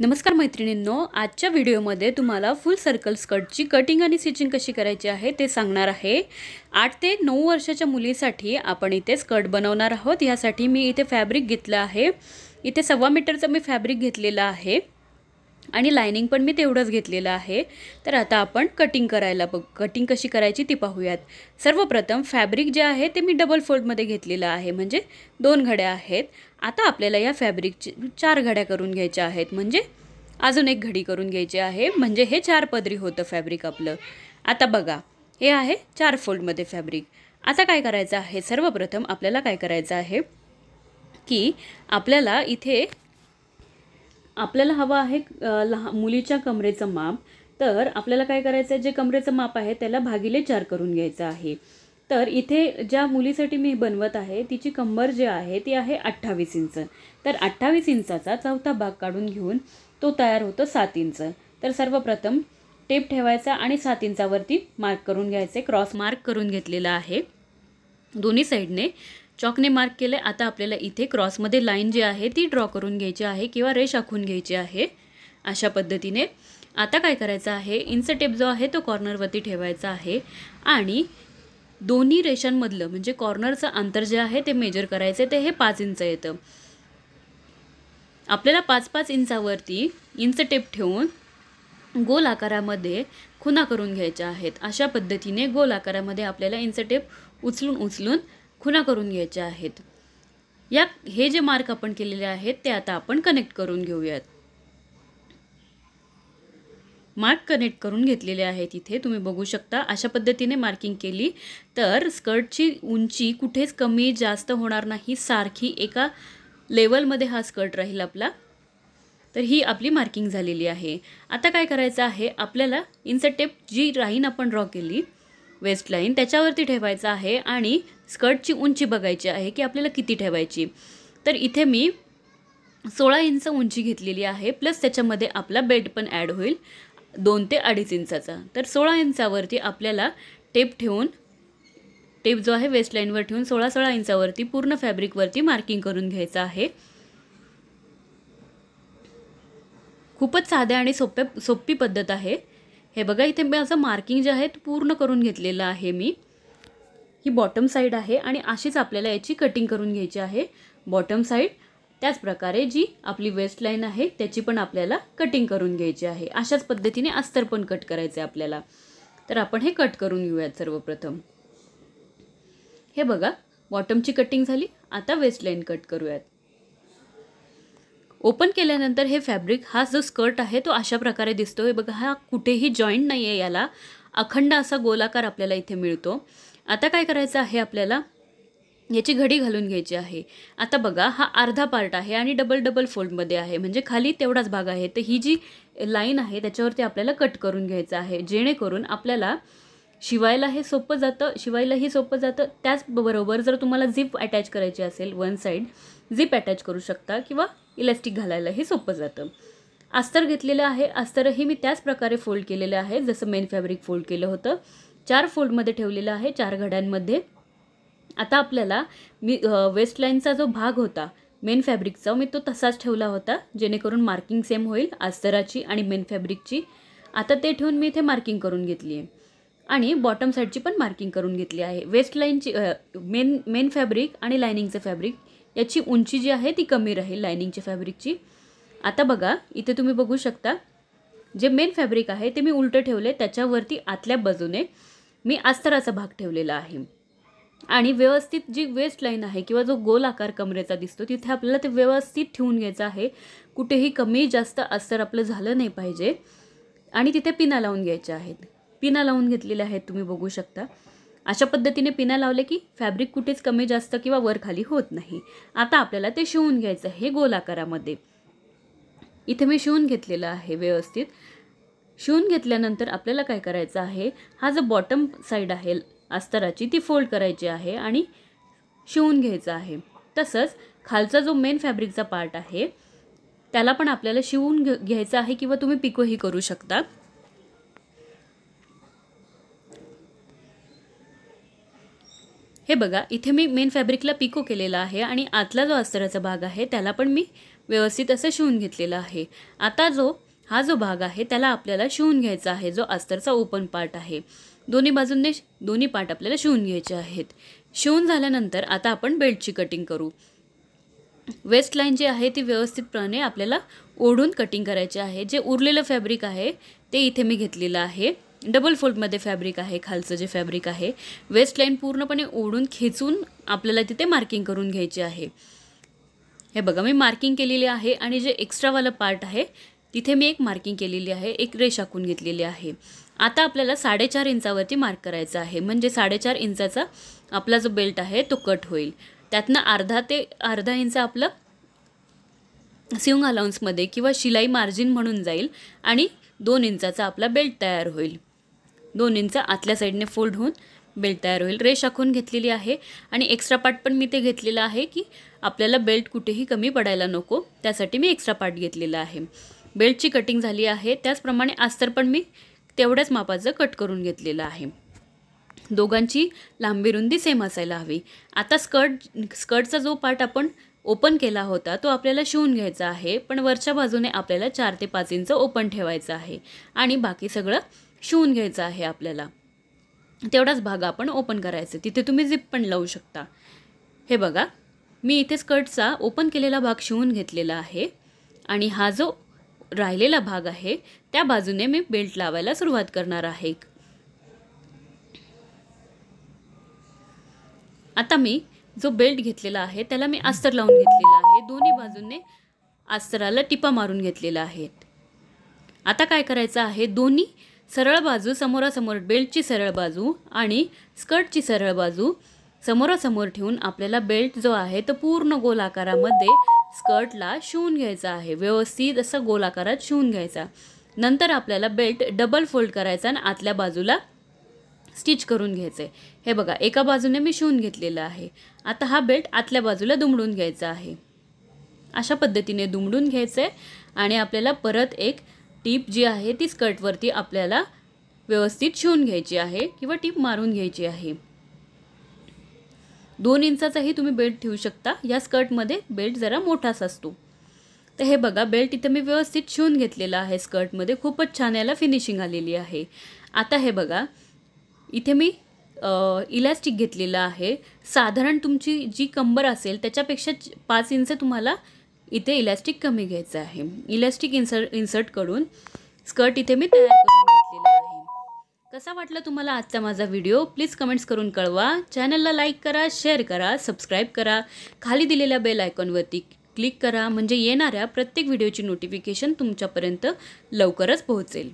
नमस्कार मैत्रिणींनो आजच्या व्हिडिओमध्ये तुम्हाला फुल सर्कल स्कर्टची कटिंग आणि स्टिचिंग कशी करायची आहे ते सांगणार आहे आठ ते नऊ वर्षाच्या मुलीसाठी आपण इथे स्कर्ट बनवणार आहोत यासाठी मी इथे फॅब्रिक घेतलं आहे इथे सव्वा मीटरचं मी फॅब्रिक घेतलेलं आहे आणि लायनिंग पण मी तेवढंच घेतलेलं आहे तर आता आपण कटिंग करायला बघ कटिंग कशी करायची ती पाहूयात सर्वप्रथम फॅब्रिक जे आहे ते मी डबल फोल्डमध्ये घेतलेलं आहे म्हणजे दोन घड्या आहेत आता आपल्याला या फॅब्रिकची चार घड्या करून घ्यायच्या आहेत म्हणजे अजून एक घडी करून घ्यायची आहे म्हणजे हे चार पदरी होतं फॅब्रिक आपलं आता बघा हे आहे चार फोल्डमध्ये फॅब्रिक आता काय करायचं आहे सर्वप्रथम आपल्याला काय करायचं आहे की आपल्याला इथे आपल्याला हवं आहे लहान मुलीच्या कमरेचं माप तर आपल्याला काय करायचं आहे जे कमरेचं माप आहे त्याला भागिले चार करून घ्यायचं आहे तर इथे ज्या मुलीसाठी मी बनवत आहे तिची कंबर जी आहे ती आहे अठ्ठावीस इंच तर अठ्ठावीस इंचाचा चौथा भाग काढून घेऊन तो तयार होतो सात इंच तर सर्वप्रथम टेप ठेवायचा आणि सात इंचावरती मार्क करून घ्यायचे क्रॉस मार्क करून घेतलेला आहे दोन्ही साईडने चॉकने मार्क केलं आहे आता आपल्याला इथे क्रॉसमध्ये लाईन जी आहे ती ड्रॉ करून घ्यायची आहे किंवा रेष आखून घ्यायची आहे अशा पद्धतीने आता काय करायचं आहे इंच टेप जो आहे तो कॉर्नरवरती ठेवायचा आहे आणि दोन्ही रेषांमधलं म्हणजे कॉर्नरचं अंतर जे आहे ते मेजर करायचं ते हे पाच इंच येतं आपल्याला पाच पाच इंचावरती इंच टेप ठेवून गोल आकारामध्ये खुना करून घ्यायच्या आहेत अशा पद्धतीने गोल आकारामध्ये आपल्याला इंच टेप उचलून उचलून खुना करून घ्यायच्या आहेत या हे जे मार्क आपण केलेले आहेत ते आता आपण कनेक्ट करून घेऊयात मार्क कनेक्ट करून घेतलेले आहेत इथे तुम्ही बघू शकता अशा पद्धतीने मार्किंग केली तर स्कर्टची उंची कुठेच कमी जास्त होणार नाही सारखी एका लेवलमध्ये हा स्कर्ट राहील आपला तर ही आपली मार्किंग झालेली आहे आता काय करायचं आहे आपल्याला इन्सर्टेप टेप जी राईन आपण ड्रॉ केली वेस्टलाईन त्याच्यावरती ठेवायचं आहे आणि स्कर्टची उंची बघायची आहे की आपल्याला किती ठेवायची तर इथे मी सोळा इंच उंची घेतलेली आहे प्लस त्याच्यामध्ये आपला बेड पण ॲड होईल दोन ते अडीच इंचाचा तर सोळा इंचावरती आपल्याला टेप ठेवून टेप जो आहे वेस्टलाईनवर ठेवून सोळा सोळा इंचावरती पूर्ण फॅब्रिकवरती मार्किंग करून घ्यायचं आहे खूपच साध्या आणि सोप्या सोपी पद्धत आहे हे बघा इथे माझं मार्किंग जे आहे ते पूर्ण करून घेतलेलं आहे मी ही बॉटम साईड आहे आणि अशीच आपल्याला याची कटिंग करून घ्यायची आहे बॉटम साईड त्याचप्रकारे जी आपली वेस्ट लाईन आहे त्याची पण आपल्याला कटिंग करून घ्यायची आहे अशाच पद्धतीने अस्तर पण कट करायचं आहे आपल्याला तर आपण हे कट करून घेऊयात सर्वप्रथम हे बघा बॉटमची कटिंग झाली आता वेस्ट लाईन कट करूयात ओपन केल्यानंतर हे फॅब्रिक हा जो स्कर्ट आहे तो अशा प्रकारे दिसतो हे बघा हा कुठेही जॉईंट नाही आहे याला अखंड असा गोलाकार आपल्याला इथे मिळतो आता काय करायचं आहे आपल्याला याची घडी घालून घ्यायची आहे आता बघा हा अर्धा पार्ट आहे आणि डबल डबल फोल्डमध्ये आहे म्हणजे खाली तेवढाच भाग आहे तर ही जी लाईन आहे त्याच्यावरती आपल्याला कट करून घ्यायचं आहे जेणेकरून आपल्याला शिवायला हे सोपं जातं शिवायलाही सोपं जातं त्याचबरोबर जर तुम्हाला झिप अटॅच करायची असेल वन साईड झिप अटॅच करू शकता किंवा इलॅस्टिक घालायला हे सोपं जातं अस्तर घेतलेलं आहे अस्तरही मी त्याच प्रकारे फोल्ड केलेलं आहे जसं मेन फॅब्रिक फोल्ड केलं होतं चार फोल्डमध्ये ठेवलेलं आहे चार घड्यांमध्ये आता आपल्याला मी वेस्टलाईनचा जो भाग होता मेन फॅब्रिकचा मी तो तसाच ठेवला होता जेणेकरून मार्किंग सेम होईल अस्तराची आणि मेन फॅब्रिकची आता ते ठेवून मी इथे मार्किंग करून घेतली आहे आणि बॉटम साईडची पण मार्किंग करून घेतली आहे वेस्ट लाईनची मेन मेन फॅब्रिक आणि लायनिंगचं फॅब्रिक याची उंची जी आहे ती कमी राहील लायनिंगची फॅब्रिकची आता बघा इथे तुम्ही बघू शकता जे मेन फॅब्रिक आहे ते मी उलट ठेवले त्याच्यावरती आतल्या बाजूने मी अस्तराचा भाग ठेवलेला आहे आणि व्यवस्थित जी वेस्ट लाईन आहे किंवा जो गोल आकार कमरेचा दिसतो तिथे आपल्याला ते व्यवस्थित ठेवून घ्यायचं आहे कुठेही कमी जास्त अस्तर आपलं झालं नाही पाहिजे आणि तिथे पिना लावून घ्यायच्या आहेत पिना लावून घेतलेल्या आहेत तुम्ही बघू शकता अशा पद्धतीने पिना लावले की फॅब्रिक कुठेच कमी जास्त किंवा वर खाली होत नाही आता आपल्याला ते शिवून घ्यायचं आहे गोलाकारामध्ये इथे मी शिवून घेतलेलं आहे व्यवस्थित शिवून घेतल्यानंतर आपल्याला काय करायचं आहे हा जो बॉटम साईड आहे अस्तराची ती फोल्ड करायची आहे आणि शिवून घ्यायचं आहे तसंच खालचा जो मेन फॅब्रिकचा पार्ट आहे त्याला पण आपल्याला शिवून घ्यायचं आहे किंवा तुम्ही पिकोही करू शकता हे बघा इथे मी मेन फॅब्रिकला पिको केलेला आहे आणि आतला जो अस्तराचा भाग आहे त्याला पण मी व्यवस्थित असं शिवून घेतलेला आहे आता जो हा जो भाग आहे त्याला आपल्याला शिवून घ्यायचा आहे जो अस्तरचा ओपन पार्ट आहे दोन्ही बाजूंनी दोन्ही पार्ट आपल्याला शिवून घ्यायचे आहेत शिवून झाल्यानंतर आता आपण बेल्टची कटिंग करू वेस्ट लाईन जी आहे ती व्यवस्थितपणे आपल्याला ओढून कटिंग करायची आहे जे उरलेलं फॅब्रिक आहे ते इथे मी घेतलेलं आहे डबल फोल्डमध्ये फॅब्रिक आहे खालचं जे फॅब्रिक आहे वेस्ट लाईन पूर्णपणे ओढून खेचून आपल्याला तिथे मार्किंग करून घ्यायची आहे हे बघा मी मार्किंग केलेली आहे आणि जे एक्स्ट्रावालं पार्ट आहे तिथे मी एक मार्किंग केलेली आहे एक रेष आखून घेतलेली आहे आता आपल्याला साडेचार इंचावरती मार्क करायचा आहे म्हणजे साडेचार इंचाचा आपला जो बेल्ट आहे तो कट होईल त्यातनं अर्धा ते अर्धा इंच आपलं सिंग अलाउन्समध्ये किंवा शिलाई मार्जिन म्हणून जाईल आणि दोन इंचाचा आपला बेल्ट तयार होईल दोन इंच आतल्या साईडने फोल्ड होऊन बेल्ट तयार होईल रेश आखून घेतलेली आहे आणि एक्स्ट्रा पार्ट पण मी ते घेतलेलं आहे की आपल्याला बेल्ट कुठेही कमी पडायला नको त्यासाठी मी एक्स्ट्रा पार्ट घेतलेला आहे बेल्टची कटिंग झाली आहे त्याचप्रमाणे अस्तर पण मी तेवढ्याच मापाचं कट करून घेतलेलं आहे दोघांची लांबी रुंदी सेम असायला हवी आता स्कर्ट स्कर्टचा जो पार्ट आपण ओपन केला होता तो आपल्याला शिवून घ्यायचा आहे पण वरच्या बाजूने आपल्याला चार ते पाच इंच ओपन ठेवायचं आहे आणि बाकी सगळं शिवून घ्यायचं आहे आपल्याला तेवढाच भाग आपण ओपन करायचं तिथे तुम्ही झिप पण लावू शकता हे बघा मी इथे स्कर्टचा ओपन केलेला भाग शिवून घेतलेला आहे आणि हा जो राहिलेला भाग आहे त्या बाजूने मी बेल्ट लावायला सुरुवात करणार आहे आता मी जो बेल्ट घेतलेला आहे त्याला मी अस्तर लावून घेतलेला आहे दोन्ही बाजूने अस्तराला टिपा मारून घेतलेला आहे आता काय करायचं आहे दोन्ही सरळ बाजू समोरासमोर बेल्टची सरळ बाजू आणि स्कर्टची सरळ बाजू समोरासमोर ठेवून आपल्याला बेल्ट जो आहे तो पूर्ण गोल आकारामध्ये स्कर्टला शिवून घ्यायचा आहे व्यवस्थित असं गोल आकारात शिवून घ्यायचा नंतर आपल्याला बेल्ट डबल फोल्ड करायचा आणि आतल्या बाजूला स्टिच करून घ्यायचं आहे हे बघा एका बाजूने मी शिवून घेतलेलं आहे आता हा बेल्ट आतल्या बाजूला दुमडून घ्यायचा आहे अशा पद्धतीने दुमडून घ्यायचं आहे आणि आपल्याला परत एक टीप जी आहे ती स्कर्टवरती आपल्याला व्यवस्थित शिवून घ्यायची आहे किंवा टीप मारून घ्यायची आहे दोन इंचाचाही तुम्ही बेल्ट ठेवू शकता या स्कर्टमध्ये बेल्ट जरा मोठाच असतो तर हे बघा बेल्ट इथं मी व्यवस्थित शिवून घेतलेला आहे स्कर्टमध्ये खूपच छान याला फिनिशिंग आलेली आहे आता हे बघा इथे मी इलॅस्टिक घेतलेलं आहे साधारण तुमची जी कंबर असेल त्याच्यापेक्षा पाच इंच तुम्हाला इथे इलॅस्टिक कमी घ्यायचं आहे इलॅस्टिक इन्सर्ट इन्सर्ट करून स्कर्ट इथे मी तयार करून घेतलेला आहे कसा वाटला तुम्हाला आजचा माझा व्हिडिओ प्लीज कमेंट्स करून कळवा चॅनलला लाईक करा शेअर करा सबस्क्राईब करा खाली दिलेल्या बेल आयकॉनवरती क्लिक करा म्हणजे येणाऱ्या प्रत्येक व्हिडिओची नोटिफिकेशन तुमच्यापर्यंत लवकरच पोहोचेल